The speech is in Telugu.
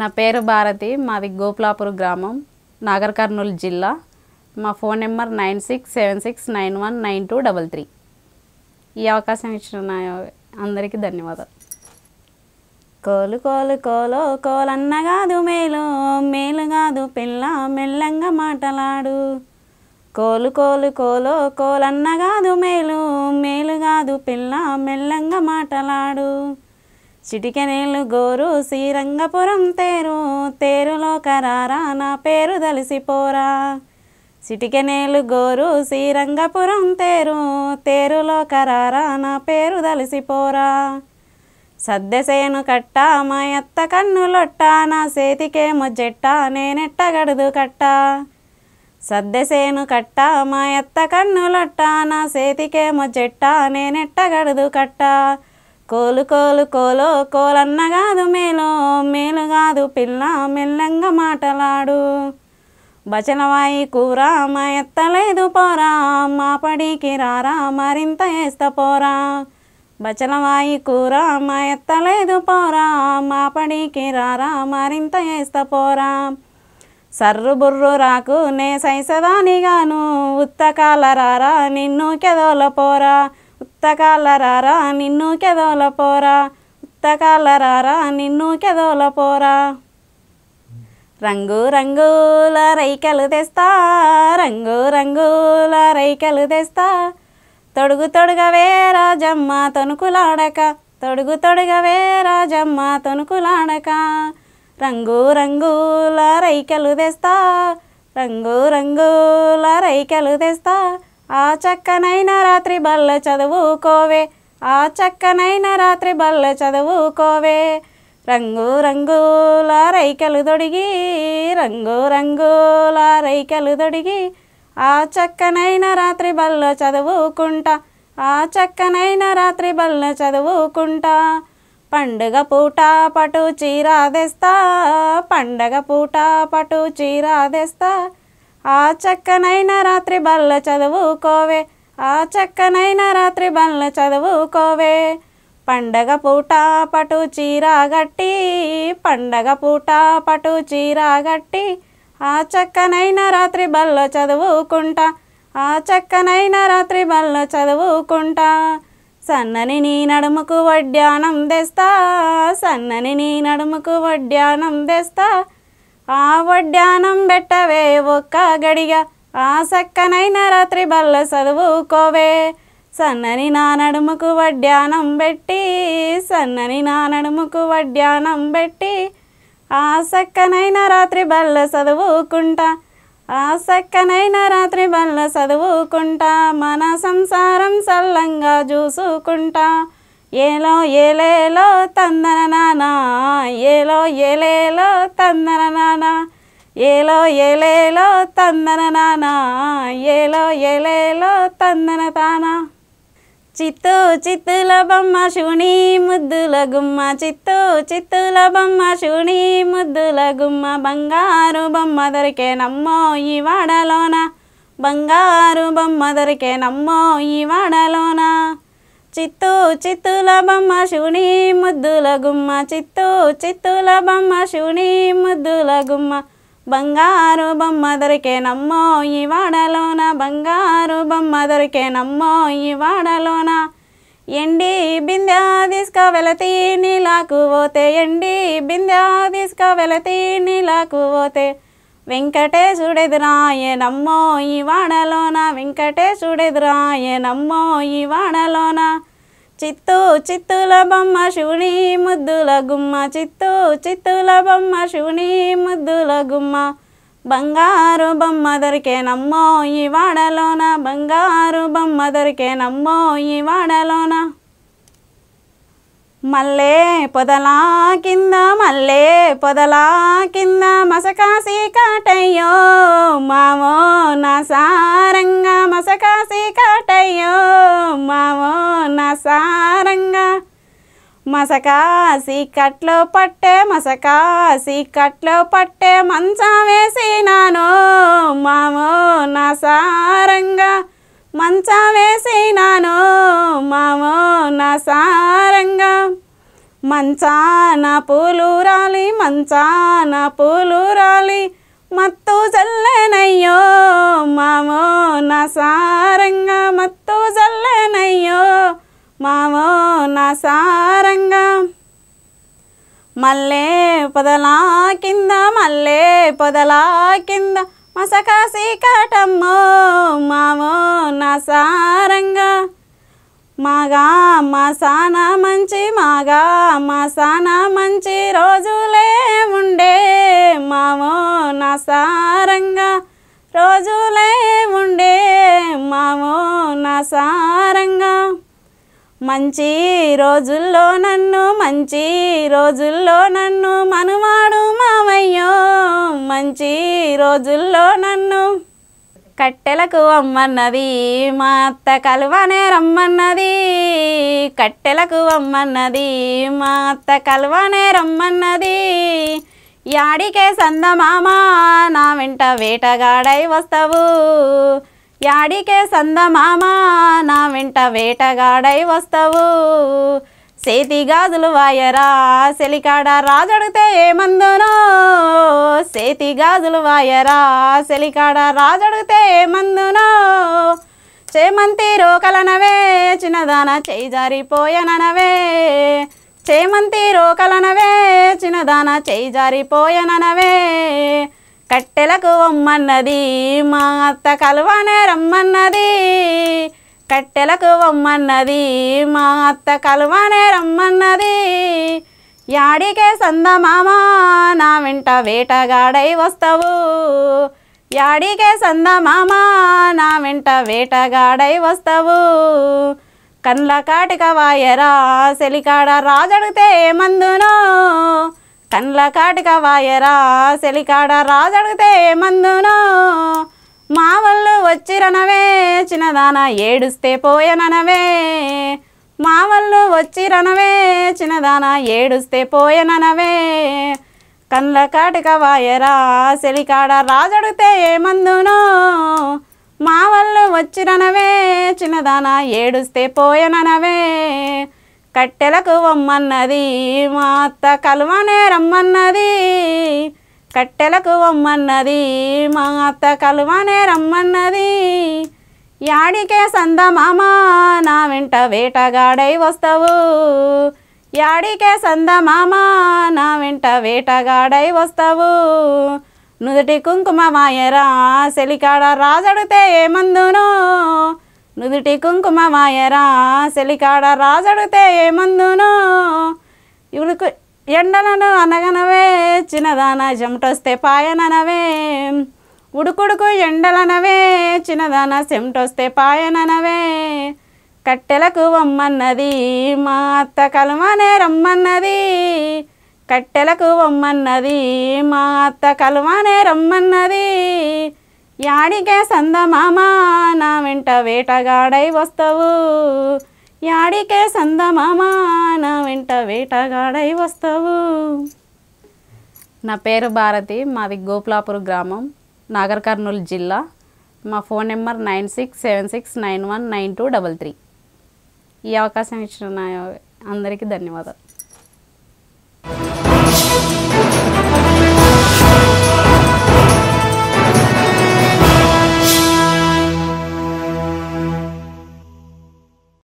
నా పేరు భారతి మాది గోపులాపూర్ గ్రామం నాగర్ కర్నూలు జిల్లా మా phone number nine six seven six nine one nine two double three ఈ అవకాశం ఇచ్చిన అందరికీ ధన్యవాదాలు కోలు కోలు కోలో కోలన్న కాదు మేలు మేలు కాదు పిల్ల మెల్లంగా మాటలాడు కోలు కోలు కోలో కోలన్న కాదు మేలు మేలు కాదు పిల్ల మెల్లంగా మాటలాడు చిటికెనేలు గోరు శ్రీరంగపురం తేరు తేరులో కరారా నా పేరు దలిసిపోరా చిటికెనేలు గోరు శ్రీరంగపురం తేరు తేరులో కరారా నా పేరు దలిసిపోరా సద్దెసేను కట్ట మా ఎత్త కన్నులొట్ట నా చేతికేమో జట్ట నేనెట్టగడదు కట్ట సద్దెసేను కట్ట మా ఎత్త కన్నులొట్ట నా చేతికేమో జట్ట నేనెట్టగడదు గడుదు కట్ట కోలు కోలు కోలో కోలన్న కాదు మేలో మేలు కాదు పిల్ల మెల్లంగా మాటలాడు బచలవాయి కూర మా ఎత్తలేదు పోరా మా పడికి రారా మరింత వేస్త పోరా బచలవాయి కూర మా ఎత్తలేదు పోరా మా పడికి రారా మరింత వేస్త పోరా సర్రు బుర్రు రాకు నే సైసదానిగాను ఉత్తకాల రారా నిన్ను కెదోల పోరా ఉత్తకాలరారా నిన్ను కెదోల పోరా ఉత్తకాలరారా నిన్ను కెదోల పోరా రంగు రంగుల రైకలు తెస్తా రంగు రంగుల రైకలు తెస్తా తొడుగు తొడుగవే రాజమ్మ తొనుకులాడక తొడుగు తొడుగవే రాజమ్మ తొనుకులాడక రంగు రంగుల రైకలు తెస్తా రంగు రంగుల రైకలు తెస్తా ఆ చక్కనైన రాత్రి బల్ల చదువుకోవే ఆ చక్కనైన రాత్రి బల్ల చదువుకోవే రంగు రంగుల రైకలు దొడిగి రంగు రంగుల రైకలు దొడిగి ఆ చక్కనైన రాత్రి బల్ల చదువుకుంటా ఆ చక్కనైన రాత్రి బల్ల చదువుకుంటా పండుగ పూట పటు చీరాదేస్తా పండగ పూట పటు చీరాదేస్తా ఆ చక్కనైన రాత్రి బల్ల చదువుకోవే ఆ చక్కనైన రాత్రి బల్ల చదువుకోవే పండగ పూట పటు చీర గట్టి పండగ పూట పటు చీర గట్టి ఆ చక్కనైన రాత్రి బల్ల చదువుకుంటా ఆ చక్కనైన రాత్రి బల్ల చదువుకుంటా సన్నని నీ నడుముకు వడ్డానం తెస్తా సన్నని నీ నడుముకు వడ్డానం తెస్తా ఆ వడ్డానం పెట్టవే ఒక్క గడిగా ఆ సక్కనైన రాత్రి బల్ల చదువుకోవే సన్నని నా నడుముకు వడ్డానం పెట్టి సన్నని నా నడుముకు వడ్డానం పెట్టి ఆ సక్కనైన రాత్రి బల్ల చదువుకుంటా ఆ సక్కనైన రాత్రి బల్ల చదువుకుంటా మన సంసారం సల్లంగా చూసుకుంటా ఏలో ఏలేలో తందన నానా ఏలో ఏలేలో తందన నానా ఏలో ఏలేలో తందన నానా ఏలో ఏలేలో తందన తానా చిత్తూ చిత్తుల బొమ్మ శుణి ముద్దుల గుమ్మ చిత్తూ చిత్తుల బొమ్మ శుణి ముద్దుల గుమ్మ బంగారు బొమ్మ దొరికే నమ్మో ఈ వాడలోన బంగారు బొమ్మ దొరికే నమ్మో ఈ వాడలోనా చిత్తూ చిత్తుల బొమ్మ శివుని ముద్దుల గుమ్మ చిత్తూ చిత్తుల బొమ్మ శివుని ముద్దుల గుమ్మ బంగారు బొమ్మ దొరికే నమ్మో ఈ వాడలోన బంగారు బొమ్మ దొరికే నమ్మో ఈ వాడలోన ఎండి బిందె తీసుక వెళతి నీలాకు పోతే ఎండి బిందె తీసుక వెళతి నీలాకు పోతే వెంకటేశుడెదురాయే నమ్మో ఈ వాడలోన వెంకటేశుడెదురాయే నమ్మో ఈ వాడలోన చిత్తూ చిత్తుల బొమ్మ శివుని ముద్దుల గుమ్మ చిత్తూ చిత్తుల బొమ్మ శివుని ముద్దుల గుమ్మ బంగారు బొమ్మ దొరికే నమ్మో ఈ వాడలోన బంగారు బొమ్మ దొరికే నమ్మో ఈ వాడలోన మల్లే పొదలా కింద మల్లే పొదలా కింద మసకాసి కాటయ్యో మావో నా సారంగా మసకాసి కాటయ్యో మావో సారంగా మసకాసి కట్లో పట్టే మసకాసి కట్లో పట్టే మంచం వేసినాను మామో నా సారంగా మంచం వేసినాను మామో నా సారంగా మంచాన పూలు రాలి మంచాన పూలు రాలి మత్తు చల్లనయ్యో మామో నా సారంగా మత్తు చల్లనయ్యో మావో నా సారంగా మల్లే పొదలా కింద మల్లే పొదలా కింద మసకాసి కాటమ్మో మావో నా సారంగా మాగా మా సాన మంచి మాగా మా సాన మంచి రోజులే ఉండే మావో నా సారంగా రోజులే ఉండే మావో నా సారంగా మంచి రోజుల్లో నన్ను మంచి రోజుల్లో నన్ను మనుమాడు మామయ్యో మంచి రోజుల్లో నన్ను కట్టెలకు అమ్మన్నది మా అత్త కలువనే రమ్మన్నది కట్టెలకు అమ్మన్నది మా అత్త కలువనే రమ్మన్నది యాడికే సందమామా నా వెంట వేటగాడై వస్తావు యాడికే సందమామా నా వెంట వేటగాడై వస్తావు సేతి గాజులు వాయరా సెలికాడ రాజడితే ఏమందునో సేతి గాజులు వాయరా సెలికాడ రాజడితే ఏమందునో చేమంతి రోకలనవే చిన్నదాన చేయి జారిపోయననవే చేమంతి రోకలనవే చిన్నదాన చేయి జారిపోయననవే కట్టెలకు వమ్మన్నది మా అత్త కలువనే రమ్మన్నది కట్టెలకు వమ్మన్నది మా అత్త కలువనే రమ్మన్నది యాడికే సందమామా నా వెంట వేటగాడై వస్తావు యాడికే సందమామా నా వెంట వేటగాడై వస్తావు కండ్ల కాటిక వాయరా సెలికాడ రాజడితే ఏమందునో కండ్ల కాటిక వాయరా సెలికాడ రాజు ఏమందును మా వాళ్ళు వచ్చిరనవే చిన్నదాన ఏడుస్తే పోయననవే మా వాళ్ళు వచ్చిరనవే చిన్నదాన ఏడుస్తే పోయననవే కండ్ల కాటిక వాయరా సెలికాడ రాజడితే ఏమందును మా వాళ్ళు వచ్చిరనవే చిన్నదాన ఏడుస్తే పోయననవే కట్టెలకు వమ్మన్నది మా అత్త కలువనే రమ్మన్నది కట్టెలకు వమ్మన్నది మా అత్త కలువనే రమ్మన్నది యాడికే సందమామా నా వెంట వేటగాడై వస్తావు యాడికే సందమామా నా వెంట వేటగాడై వస్తావు నుదుటి కుంకుమ మాయరా సెలికాడ రాజడితే ఏమందునో నుదుటి కుంకుమ మాయరా సెలికాడ రాజడితే ఏమందును ఇవులకు ఎండలను అనగనవే చిన్నదాన చెమటొస్తే పాయననవే ఉడుకుడుకు ఎండలనవే చిన్నదాన చెమటొస్తే పాయననవే కట్టెలకు వమ్మన్నది మా అత్త కలుమనే రమ్మన్నది కట్టెలకు వమ్మన్నది మా అత్త కలుమనే రమ్మన్నది యాడికే సందమామా నా వెంట వేటగాడై వస్తావు యాడికే సందమామా నా వెంట వేటగాడై వస్తావు నా పేరు భారతి మాది గోపులాపూర్ గ్రామం నాగర్ కర్నూలు జిల్లా మా phone number nine six seven six nine one nine two double three ఈ అవకాశం ఇచ్చిన అందరికీ ధన్యవాదాలు